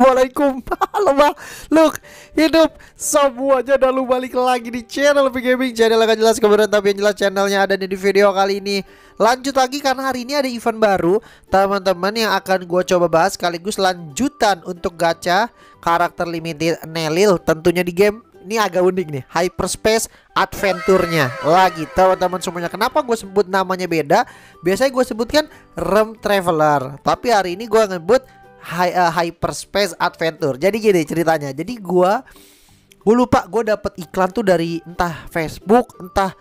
Assalamualaikum Lomba Look Hidup Semuanya udah lu balik lagi di channel P Gaming Channel akan jelas kemudian Tapi yang jelas channelnya ada di video kali ini Lanjut lagi karena hari ini ada event baru Teman-teman yang akan gue coba bahas Sekaligus lanjutan untuk gacha Karakter limited Nelil Tentunya di game ini agak unik nih hyperspace adventure-nya lagi teman-teman semuanya kenapa gue sebut namanya beda biasanya gue sebutkan rem traveler tapi hari ini gue ngebut Hi, uh, eh, hyperspace adventure jadi gini ceritanya jadi gue gue lupa gue dapet iklan tuh dari entah Facebook entah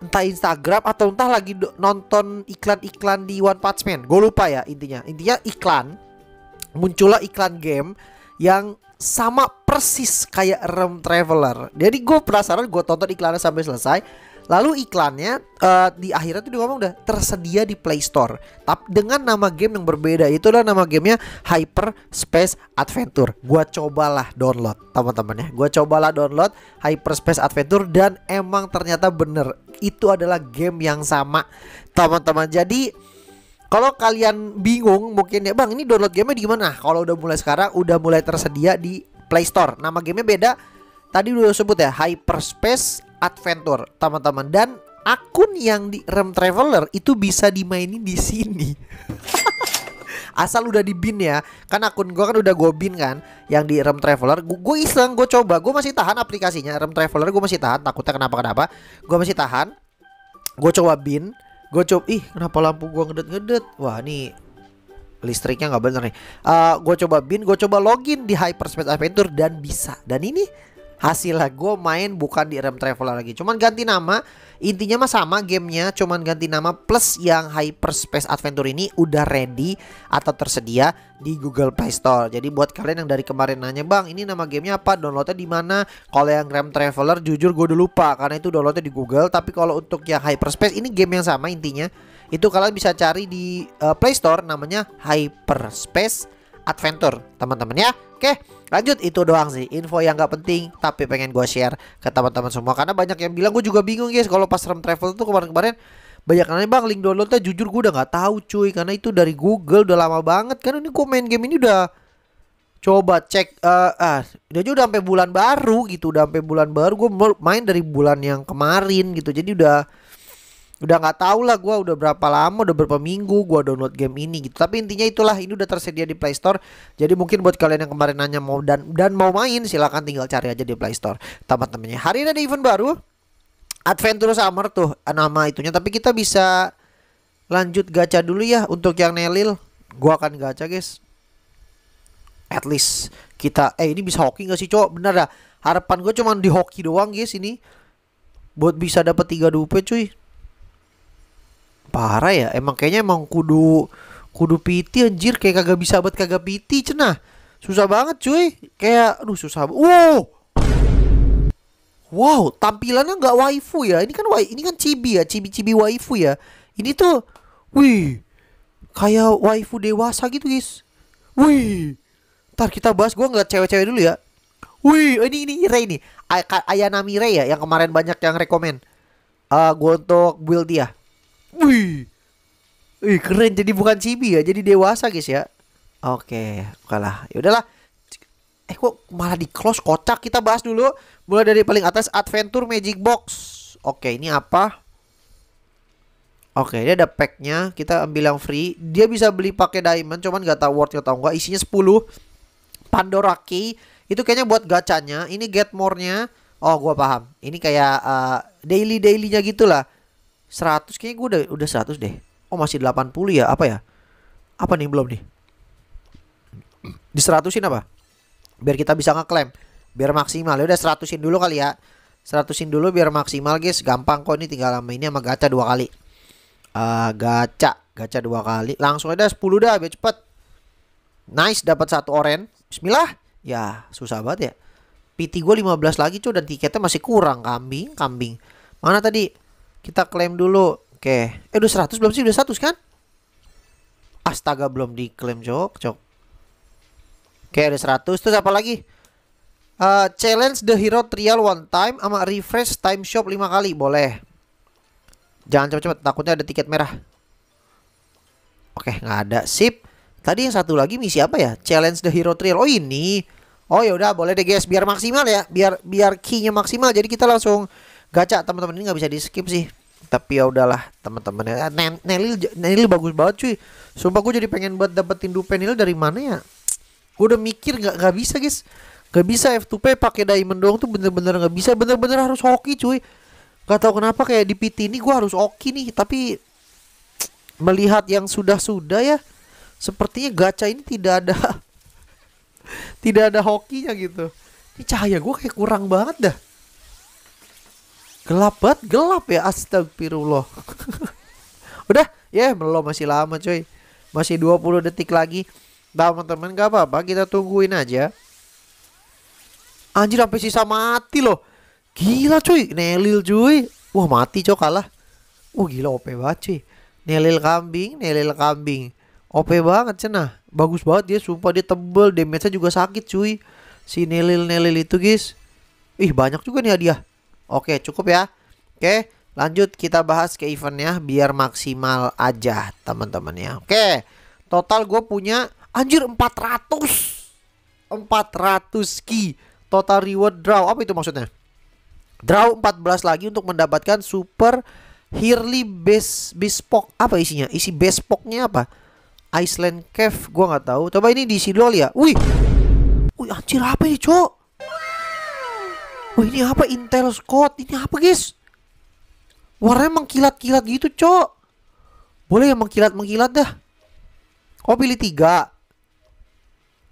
entah Instagram atau entah lagi nonton iklan-iklan di One Punch Man gue lupa ya intinya intinya iklan muncullah iklan game yang sama persis kayak Realm Traveler. Jadi gue penasaran, gue tonton iklannya sampai selesai. Lalu iklannya uh, di akhirnya tuh dia ngomong udah tersedia di Play Store. Tapi dengan nama game yang berbeda itu adalah nama gamenya Hyper Space Adventure. Gua cobalah download teman-teman ya. Gua cobalah download Hyper Space Adventure dan emang ternyata bener itu adalah game yang sama teman-teman. Jadi kalau kalian bingung mungkin ya bang ini download gamenya di mana? Kalau udah mulai sekarang udah mulai tersedia di Play Store. Nama gamenya beda. Tadi udah sebut ya Hyperspace Adventure teman-teman dan akun yang di Rem Traveler itu bisa dimainin di sini. Asal udah di bin ya Kan akun gue kan udah gue bin kan Yang di Rem Traveler Gue iseng gue coba Gue masih tahan aplikasinya Rem Traveler gue masih tahan Takutnya kenapa-kenapa Gue masih tahan Gue coba bin gue coba ih kenapa lampu gue ngedet ngedet wah ini listriknya nggak bener nih uh, eh, gue coba bin gue coba login di hyperspace adventure dan bisa dan ini hasilnya gue main bukan di Rem Traveler lagi cuman ganti nama intinya mah sama gamenya cuman ganti nama plus yang Hyperspace Adventure ini udah ready atau tersedia di Google Play Store jadi buat kalian yang dari kemarin nanya bang ini nama gamenya apa downloadnya di mana kalau yang Ram Traveler jujur gue udah lupa karena itu downloadnya di Google tapi kalau untuk yang Hyperspace ini game yang sama intinya itu kalian bisa cari di uh, Play Store namanya Hyperspace adventure teman-teman ya Oke lanjut itu doang sih info yang gak penting tapi pengen gue share ke teman-teman semua Karena banyak yang bilang gue juga bingung guys kalau pas rem travel tuh kemarin-kemarin banyak nanya bang link downloadnya jujur gue udah gak tahu cuy karena itu dari Google udah lama banget kan ini gue main game ini udah coba cek uh, ah udah aja udah sampai bulan baru gitu udah sampai bulan baru gue main dari bulan yang kemarin gitu jadi udah udah nggak tahu lah gue udah berapa lama udah berapa minggu gue download game ini gitu tapi intinya itulah ini udah tersedia di Play Store jadi mungkin buat kalian yang kemarin nanya mau dan dan mau main silakan tinggal cari aja di Play Store teman-temannya hari ini ada event baru Adventure Summer tuh nama itunya tapi kita bisa lanjut gacha dulu ya untuk yang Nelil gue akan gacha guys at least kita eh ini bisa hoki gak sih cowok bener dah harapan gue cuman di hoki doang guys ini buat bisa dapat tiga dupe cuy parah ya emang kayaknya emang kudu kudu piti anjir kayak kagak bisa buat kagak piti cenah susah banget cuy kayak aduh susah wow wow tampilannya nggak waifu ya ini kan ini kan cibi ya cibi cibi waifu ya ini tuh wih kayak waifu dewasa gitu guys wih ntar kita bahas gua nggak cewek-cewek dulu ya wih oh, ini ini Rey nih Ay Ayana Rey ya yang kemarin banyak yang rekomend uh, eh, gua untuk build dia Wih. Wih, keren jadi bukan cibi ya, jadi dewasa guys ya. Oke, kalah. Ya udahlah. Eh kok malah di close kocak kita bahas dulu. Mulai dari paling atas Adventure Magic Box. Oke, ini apa? Oke, ini ada packnya. Kita ambil yang free. Dia bisa beli pakai diamond, cuman gak tau worth atau enggak. Isinya 10 Pandora Key. Itu kayaknya buat gacanya. Ini get more-nya. Oh, gua paham. Ini kayak uh, daily-dailynya gitulah. 100 kayaknya gue udah udah 100 deh. Oh masih 80 ya apa ya? Apa nih belum nih? Di 100-in apa? Biar kita bisa ngeklaim. Biar maksimal. Ya udah 100-in dulu kali ya. 100-in dulu biar maksimal guys. Gampang kok ini tinggal sama ini sama gacha dua kali. Uh, gacha, gacha dua kali. Langsung aja 10 dah biar cepet. Nice dapat satu oren. Bismillah. Ya, susah banget ya. PT gue 15 lagi cuy dan tiketnya masih kurang kambing, kambing. Mana tadi? Kita klaim dulu. Oke. Eh udah 100 belum sih? Udah 100 kan? Astaga belum diklaim, Cok. Cok. Oke, ada 100. Terus apa lagi? Uh, challenge the hero trial one time sama refresh time shop 5 kali. Boleh. Jangan cepat-cepat, takutnya ada tiket merah. Oke, nggak ada. Sip. Tadi yang satu lagi misi apa ya? Challenge the hero Trial. Oh, ini. Oh, ya udah boleh deh guys, biar maksimal ya. Biar biar key maksimal. Jadi kita langsung Gacha teman-teman ini nggak bisa di skip sih. Tapi ya udahlah teman-teman. Eh, Nelly Nelly bagus banget cuy. Sumpah gue jadi pengen buat dapetin dupe Nelly dari mana ya? Gue udah mikir nggak nggak bisa guys. Gak bisa F2P pakai diamond doang tuh bener-bener nggak -bener bisa. Bener-bener harus hoki cuy. Gak tau kenapa kayak di PT ini gue harus hoki nih. Tapi melihat yang sudah-sudah ya. Sepertinya gacha ini tidak ada. tidak ada hokinya gitu. Ini cahaya gue kayak kurang banget dah gelap banget gelap ya astagfirullah udah ya yeah, belum masih lama cuy masih 20 detik lagi teman-teman gak apa-apa kita tungguin aja anjir sampai sisa mati loh gila cuy nelil cuy wah mati cok kalah wah uh, gila OP banget cuy nelil kambing nelil kambing OP banget cenah bagus banget dia sumpah dia tebel damage-nya juga sakit cuy si nelil nelil itu guys ih banyak juga nih hadiah Oke, cukup ya. Oke, lanjut kita bahas ke eventnya biar maksimal aja teman-teman ya. Oke, total gue punya anjir 400. 400 ki total reward draw. Apa itu maksudnya? Draw 14 lagi untuk mendapatkan super Hirly base bespoke apa isinya? Isi bespoknya apa? Iceland Cave gua nggak tahu. Coba ini diisi dulu ya. Wih. Wih anjir apa ini, Cok? Wah ini apa Intel Scott? Ini apa guys? Warnanya mengkilat-kilat gitu cok. Boleh yang mengkilat-mengkilat dah. Oh pilih tiga.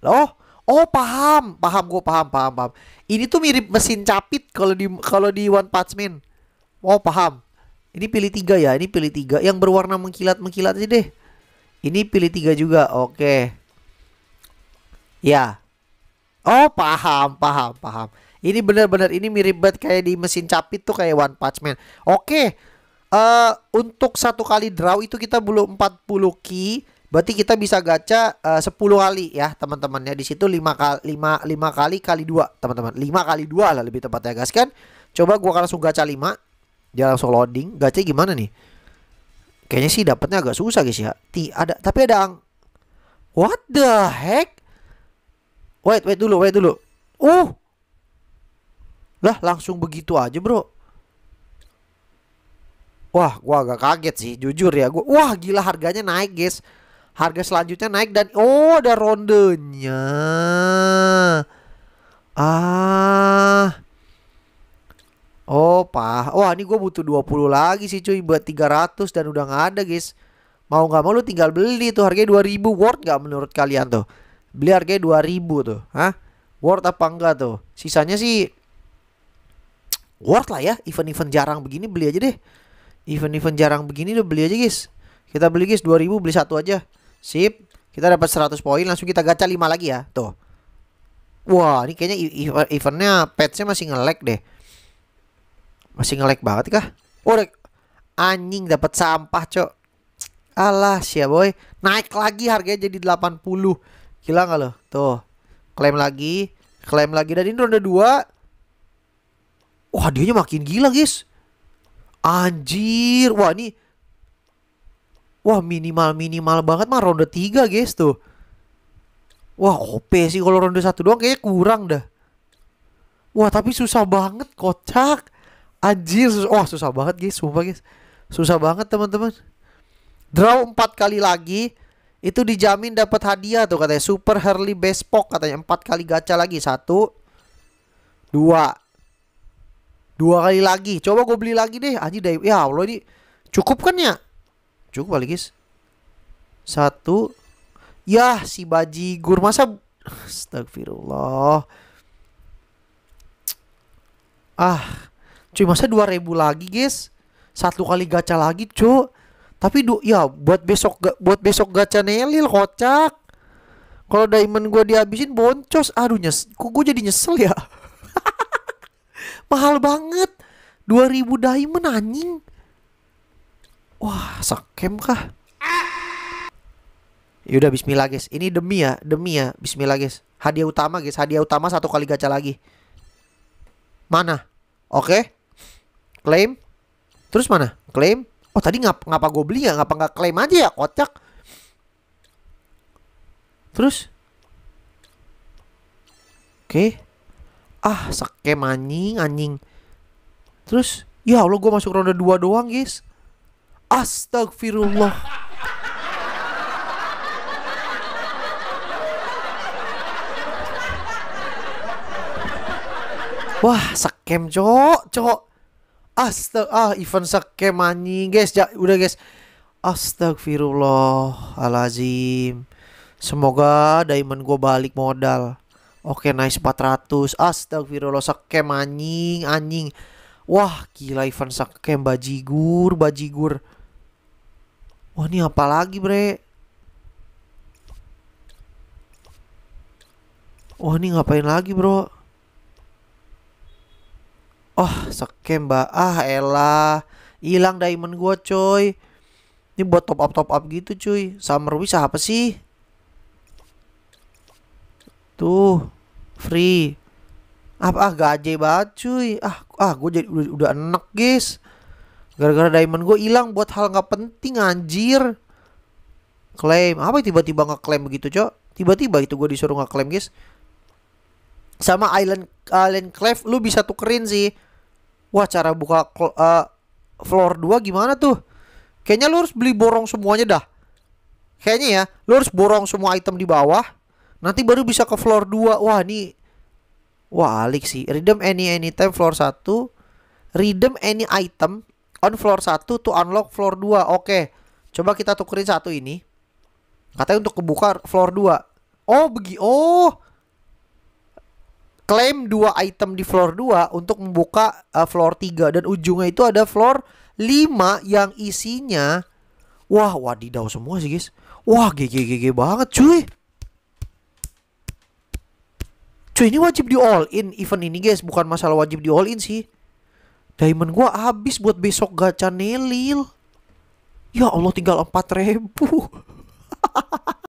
Loh? Oh paham, paham gue paham, paham, paham. Ini tuh mirip mesin capit kalau di kalau di One Punch Man. Oh paham. Ini pilih tiga ya, ini pilih tiga. Yang berwarna mengkilat mengkilat aja deh. Ini pilih tiga juga, oke. Okay. Ya. Oh paham, paham, paham. Ini benar-benar ini mirip banget kayak di mesin capit tuh kayak One Punch Man. Oke. Uh, untuk satu kali draw itu kita belum 40 key. Berarti kita bisa gacha eh, uh, 10 kali ya, teman-teman ya. Di situ 5 kali 5 5 kali kali 2, teman-teman. 5 kali 2 lah lebih tepatnya, guys kan. Coba gua langsung gacha 5. Dia langsung loading. Gacha gimana nih? Kayaknya sih dapatnya agak susah guys ya. Ti ada tapi ada ang What the heck? Wait, wait dulu, wait dulu. Uh, lah langsung begitu aja bro Wah gua agak kaget sih jujur ya gua Wah gila harganya naik guys Harga selanjutnya naik dan Oh ada rondenya Ah Oh pah Wah ini gue butuh 20 lagi sih cuy Buat 300 dan udah gak ada guys Mau gak mau lu tinggal beli tuh harganya 2000 worth gak menurut kalian tuh Beli harganya 2000 tuh Hah? Worth apa enggak tuh Sisanya sih worth lah ya event-event jarang begini beli aja deh event-event jarang begini udah beli aja guys kita beli guys 2000 beli satu aja sip kita dapat 100 poin langsung kita gacha 5 lagi ya tuh wah ini kayaknya e-, e-, e-, eventnya petsnya masih ngelek deh masih ngelek banget kah oh anjing dapat sampah cok Allah sih boy naik lagi harganya jadi 80 gila nggak lo tuh klaim lagi klaim lagi dan ini ronde 2 Wah dia makin gila guys. Anjir, wah ini Wah minimal-minimal banget mah ronde 3 guys tuh Wah OP sih kalau ronde 1 doang kayaknya kurang dah Wah tapi susah banget kocak Anjir sus Wah susah banget guys sumpah guys Susah banget teman-teman Draw 4 kali lagi Itu dijamin dapat hadiah tuh katanya Super Harley Bespok katanya empat kali gacha lagi Satu Dua dua kali lagi coba gue beli lagi deh aji dari ya allah ini cukup kan ya cukup kali guys satu ya si baji bajigur masa astagfirullah ah cuy masa ribu lagi guys satu kali gacha lagi cu tapi du ya buat besok buat besok gacha Nelil kocak kalau diamond gue dihabisin boncos aduh nyes kok gue jadi nyesel ya mahal banget 2000 diamond anjing wah sakem kah Yaudah bismillah guys Ini demi ya Demi ya Bismillah guys Hadiah utama guys Hadiah utama satu kali gacha lagi Mana Oke okay. Claim Terus mana Claim Oh tadi ngap ngapa gue beli ya Ngapa nggak claim aja ya kocak Terus Oke okay ah sekem anjing anjing terus ya Allah gue masuk ronde dua doang guys astagfirullah wah sekem cok cok astag ah event sekem anjing guys ja, udah guys astagfirullah alazim. semoga diamond gue balik modal Oke nice 400 Astagfirullah sekem anjing anjing Wah gila Ivan sekem bajigur bajigur Wah ini apa lagi bre Wah ini ngapain lagi bro Oh sekem mbak Ah elah Hilang diamond gua coy Ini buat top up top up gitu cuy Summer wish apa sih Tuh free apa ah gaje banget cuy ah ah gue jadi udah, udah enak guys gara-gara diamond gue hilang buat hal nggak penting anjir klaim apa tiba-tiba nggak klaim begitu cok tiba-tiba itu gue disuruh nggak klaim guys sama island island clef lu bisa tukerin sih wah cara buka uh, floor 2 gimana tuh kayaknya lu harus beli borong semuanya dah kayaknya ya lu harus borong semua item di bawah Nanti baru bisa ke floor 2. Wah, ini wah alik sih. Redeem any anytime floor 1. Redeem any item on floor 1 to unlock floor 2. Oke. Coba kita tukerin satu ini. Katanya untuk kebuka floor 2. Oh, begi. Oh. Claim 2 item di floor 2 untuk membuka uh, floor 3 dan ujungnya itu ada floor 5 yang isinya wah wadidaw semua sih guys. Wah, GG banget cuy. Cuy ini wajib di all in event ini guys Bukan masalah wajib di all in sih Diamond gua habis buat besok gacha Nelil Ya Allah tinggal 4000